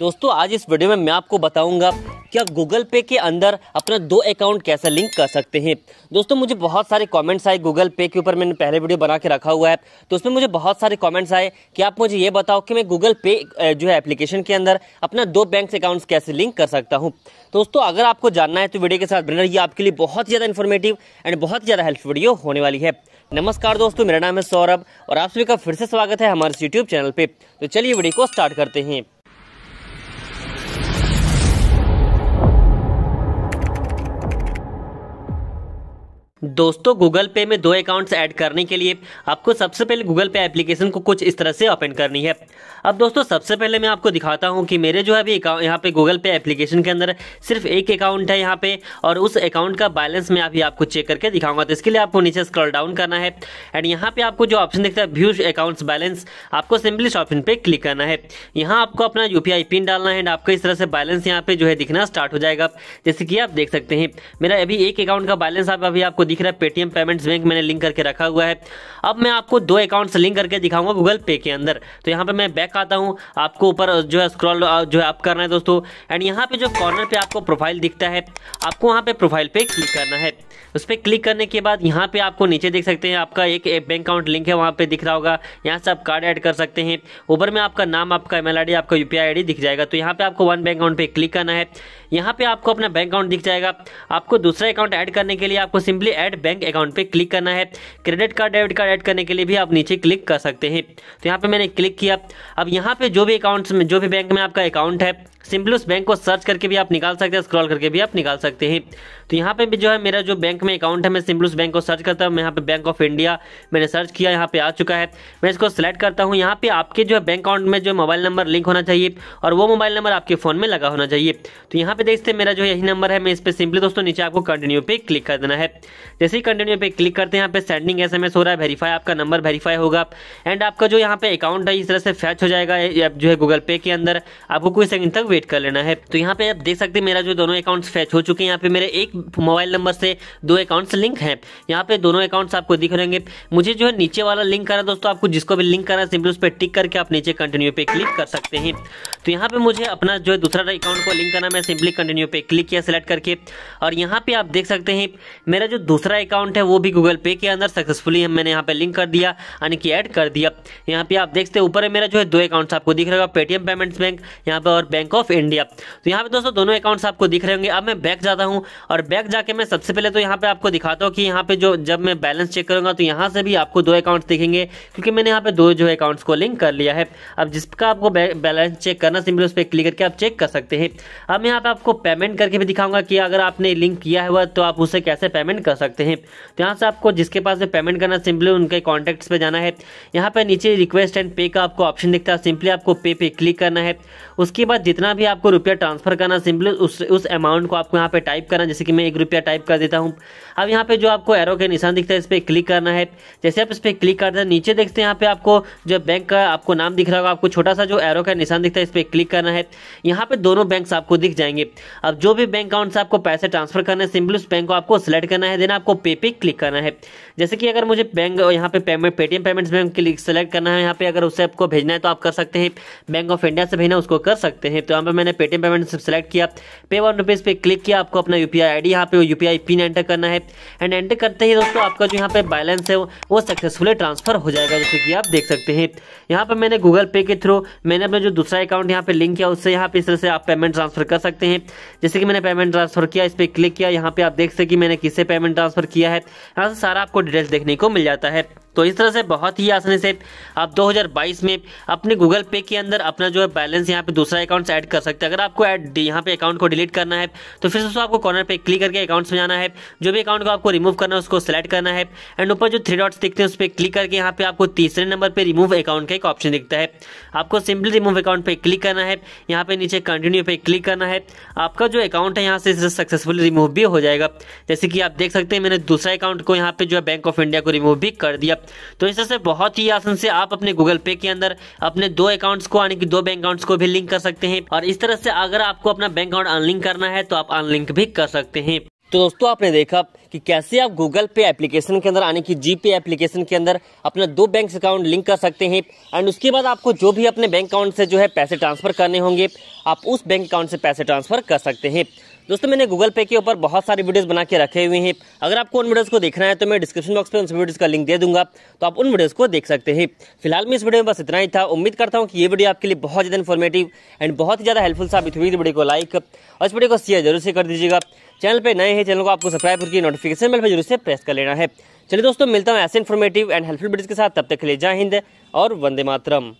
दोस्तों आज इस वीडियो में मैं आपको बताऊंगा कि आप गूगल पे के अंदर अपना दो अकाउंट कैसे लिंक कर सकते हैं दोस्तों मुझे बहुत सारे कमेंट्स आए गूगल पे के ऊपर मैंने पहले वीडियो बना के रखा हुआ है तो उसमें मुझे बहुत सारे कमेंट्स आए कि आप मुझे ये बताओ कि मैं गूगल पे जो है एप्लीकेशन के अंदर अपना दो बैंक अकाउंट कैसे लिंक कर सकता हूँ दोस्तों अगर आपको जानना है तो वीडियो के साथ बने ये आपके लिए बहुत ज़्यादा इन्फॉर्मेटिव एंड बहुत ज़्यादा हेल्पफुल वीडियो होने वाली है नमस्कार दोस्तों मेरा नाम है सौरभ और आप सभी का फिर से स्वागत है हमारे यूट्यूब चैनल पे तो चलिए वीडियो को स्टार्ट करते हैं दोस्तों गूगल पे में दो अकाउंट्स ऐड करने के लिए आपको सबसे पहले गूगल पे एप्लीकेशन को कुछ इस तरह से ओपन करनी है अब दोस्तों सबसे पहले मैं आपको दिखाता हूँ कि मेरे जो है अभी यहाँ पे गूगल पे एप्लीकेशन के अंदर सिर्फ एक अकाउंट है यहाँ पे और उस अकाउंट का बैलेंस मैं अभी आपको चेक करके दिखाऊंगा तो इसके लिए आपको नीचे स्क्रॉल डाउन करना है एंड यहाँ पे आपको जो ऑप्शन दिखता है व्यू अकाउंट्स बैलेंस आपको सिंपली इस ऑप्शन पे क्लिक करना है यहाँ आपको अपना यूपीआई पिन डालना है एंड आपको इस तरह से बैलेंस यहाँ पे जो है दिखना स्टार्ट हो जाएगा जैसे कि आप देख सकते हैं मेरा अभी एक अकाउंट का बैलेंस आप अभी आपको दिख रहा है पेटीएम पेमेंट्स बैंक मैंने लिंक करके रखा हुआ है अब मैं आपको दो अकाउंट्स लिंक करके दिखाऊंगा गूगल पे के अंदर तो यहाँ पे मैं बैक आता हूँ आपको ऊपर जो है स्क्रॉल जो है अप करना है दोस्तों एंड यहाँ पे जो कॉर्नर पे आपको प्रोफाइल दिखता है आपको वहाँ पे प्रोफाइल पे क्लिक करना है उस पर क्लिक करने के बाद यहाँ पे आपको नीचे देख सकते हैं आपका एक बैंक अकाउंट लिंक है वहाँ पे दिख रहा होगा यहाँ से आप कार्ड ऐड कर सकते हैं ऊपर में आपका नाम आपका एम एल आपका यू पी दिख जाएगा तो यहाँ पे आपको वन बैंक अकाउंट पे क्लिक करना है यहाँ पे आपको अपना बैंक अकाउंट दिख जाएगा आपको दूसरा अकाउंट ऐड करने के लिए आपको simply add add bank account पे क्लिक करना है credit card debit card add करने के लिए भी आप नीचे क्लिक कर सकते हैं तो यहाँ पे मैंने क्लिक किया अब यहाँ पे जो भी अकाउंट्स में जो भी बैंक में आपका अकाउंट है सिंपल उस बैंक को सर्च करके भी आप निकाल सकते हैं स्क्रॉल करके भी आप निकाल सकते हैं तो यहाँ पे भी जो है मेरा जो बैंक में अकाउंट है मैं सिंपल उस बैंक को सर्च करता हूँ यहाँ पे बैंक ऑफ इंडिया मैंने सर्च किया यहाँ पे आ चुका है मैं इसको सिलेक्ट करता हूँ यहाँ पे आपके जो है बैंक अकाउंट में जो मोबाइल नंबर लिंक होना चाहिए और वो मोबाइल नंबर आपके फ़ोन में लगा होना चाहिए तो यहाँ पे देखते मेरा जो यही नंबर है मैं इस पर सिंपली दोस्तों नीचे आपको कंटिन्यू पे क्लिक कर देना है जैसे ही कंटिन्यू पे क्लिक करते हैं यहाँ पे सेंडिंग एस हो रहा है वेरीफाई आपका नंबर वेरीफाई होगा एंड आपका जो यहाँ पे अकाउंट है इस तरह से फैच हो जाएगा जो है गूगल पे के अंदर आपको कुछ सेकंड तक वेट कर लेना है तो यहाँ पे आप देख सकते हैं मेरा जो दोनों अकाउंट्स फैच हो चुके हैं यहाँ पे मेरे एक मोबाइल नंबर से दो अकाउंट्स लिंक है यहाँ पे दोनों अकाउंट्स आपको दिख हैं मुझे जो है नीचे वाला लिंक करा दोस्तों आपको जिसको भी लिंक करा सिंपल उस पर टिक करके आप नीचे कंटिन्यू पे क्लिक कर सकते हैं तो यहाँ पे मुझे अपना जो है दूसरा अकाउंट को लिंक करना मैं सिंपली कंटिन्यू पे क्लिक किया सेलेक्ट करके और यहाँ पे आप देख सकते हैं मेरा जो दूसरा दूसरा अकाउंट है वो भी गूगल पे के अंदर सक्सेसफुली मैंने यहाँ पे लिंक कर दिया यानी कि ऐड कर दिया यहाँ पे आप देखते ऊपर है मेरा जो है दो अकाउंट्स आपको दिख रहेगा पेटीएम पेमेंट्स बैंक यहाँ पे और बैंक ऑफ इंडिया तो यहाँ पे दोस्तों दोनों अकाउंट्स आपको दिख रहे होंगे अब मैं बैक जाता हूँ और बैक जाके मैं सबसे पहले तो यहाँ पे आपको दिखाता हूँ कि यहाँ पे जो जब मैं बैलेंस चेक करूँगा तो यहाँ से भी आपको दो अकाउंट्स दिखेंगे क्योंकि मैंने यहाँ पे दो जो अकाउंट्स को लिंक कर लिया है अब जिसका आपको बैलेंस चेक करना सिंपल उस पर क्लिक करके आप चेक कर सकते हैं अब यहाँ पे आपको पेमेंट करके भी दिखाऊंगा कि अगर आपने लिंक किया हुआ तो आप उसे कैसे पेमेंट कर सकते सकते हैं तो यहाँ से आपको जिसके पास में पेमेंट करना सिंपली उनके कॉन्टैक्ट्स पे जाना है यहाँ पर नीचे रिक्वेस्ट एंड पे का आपको ऑप्शन दिखता है सिंपली आपको पे पे क्लिक करना है उसके बाद जितना भी आपको रुपया ट्रांसफर करना सिंपली उस उस अमाउंट को आपको यहाँ पे टाइप करना जैसे कि मैं एक रुपया टाइप कर देता हूँ अब यहाँ पे जो आपको एरो के निशान दिखता है इस पर क्लिक करना है जैसे आप इस पर क्लिक करते हैं नीचे देखते हैं यहाँ पे आपको जो बैंक का आपको नाम दिख रहा होगा आपको छोटा सा जो एरो का निशान दिखता है इस पर क्लिक करना है यहाँ पे दोनों बैंक आपको दिख जाएंगे अब जो भी बैंक अकाउंट से आपको पैसे ट्रांसफर करना है सिंपली उस बैंक को आपको सिलेक्ट करना है देना आपको पे पे क्लिक करना है जैसे कि अगर मुझे बैंक यहाँ पे payment Paytm payments bank click select करना है यहाँ पे अगर उसे आपको भेजना है तो आप कर सकते हैं बैंक ऑफ इंडिया से भेजना उसको कर सकते हैं तो यहाँ पे मैंने पेटीएम पेमेंट सेलेक्ट किया पे वन रुपीज़ पे क्लिक किया आपको अपना U P I I D यहाँ पे U P I pin enter करना है एंड एंटर करते ही दोस्तों आपका जो यहाँ पे बैलेंस है वो सक्सेसफुली ट्रांसफर हो जाएगा जैसे कि आप देख सकते हैं यहाँ पर मैंने गूगल पे के थ्रू मैंने अपना जो दूसरा अकाउंट यहाँ पे लिंक किया उससे यहाँ पे इस तरह से आप पेमेंट ट्रांसफर कर सकते हैं जैसे कि मैंने पेमेंट ट्रांसफर किया इस पर क्लिक किया यहाँ पे आप देख सकते कि मैंने किससे पेमेंट ट्रांसफर ट्रांसफ़र किया है यहाँ से सारा आपको डिटेल्स देखने को मिल जाता है तो इस तरह से बहुत ही आसानी से आप 2022 में अपने गूगल पे के अंदर अपना जो है बैलेंस यहाँ पे दूसरा अकाउंट ऐड कर सकते हैं अगर आपको ऐड यहाँ पे अकाउंट को डिलीट करना है तो फिर दोस्तों आपको कॉर्नर पे क्लिक करके अकाउंट्स में जाना है जो भी अकाउंट को आपको रिमूव करना है उसको सेलेक्ट करना है एंड ऊपर जो थ्री डॉट्स दिखते हैं उस पर क्लिक करके यहाँ पे आपको तीसरे नंबर पर रिमूव अकाउंट का एक ऑप्शन दिखता है आपको सिंपली रिमूव अकाउंट पर क्लिक करना है यहाँ पे नीचे कंटिन्यू पे क्लिक करना है आपका जो अकाउंट है यहाँ से सक्सेसफुल रिमूव भी हो जाएगा जैसे कि आप देख सकते हैं मैंने दूसरा अकाउंट को यहाँ पे जो है बैंक ऑफ इंडिया को रिमूव भी कर दिया तो इस तरह से बहुत ही आसान से आप अपने गूगल पे के अंदर अपने दो अकाउंट्स को यानी कि दो बैंक अकाउंट्स को भी लिंक कर सकते हैं और इस तरह से अगर आपको अपना बैंक अकाउंट अनलिंक करना है तो आप अनलिंक भी कर सकते हैं तो दोस्तों आपने देखा कि कैसे आप गूगल पे एप्लीकेशन के अंदर यानी कि जी पे एप्लीकेशन के अंदर अपना दो बैंक अकाउंट लिंक कर सकते हैं एंड उसके बाद आपको जो भी अपने बैंक अकाउंट से जो है पैसे ट्रांसफर करने होंगे आप उस बैंक अकाउंट से पैसे ट्रांसफर कर सकते हैं दोस्तों मैंने गूगल पे के ऊपर बहुत सारी वीडियोस बना के रखे हुए हैं अगर आपको उन वीडियोस को देखना है तो मैं डिस्क्रिप्शन बॉक्स में उन वीडियोस का लिंक दे दूंगा तो आप उन वीडियोस को देख सकते हैं फिलहाल मैं इस वीडियो में बस इतना ही था उम्मीद करता हूँ कि ये वीडियो आपके लिए बहुत ज़्यादा इन्फॉर्मेटिव एंड बहुत ही ज़्यादा हेल्पफुल साबित हुई वीडियो को लाइक और इस वीडियो को शेयर जरूर से कर दीजिएगा चैनल पर नए हैं चैनल को आपको सब्सक्राइब करके नोटिफिकेशन मिल पर जरूर से प्रेस कर लेना है चलिए दोस्तों मिलता हूँ ऐसे इन्फॉर्मेटिव एंड हेल्पफुल वीडियोज़ के साथ तब तक के लिए जय हिंद और वंदे मातरम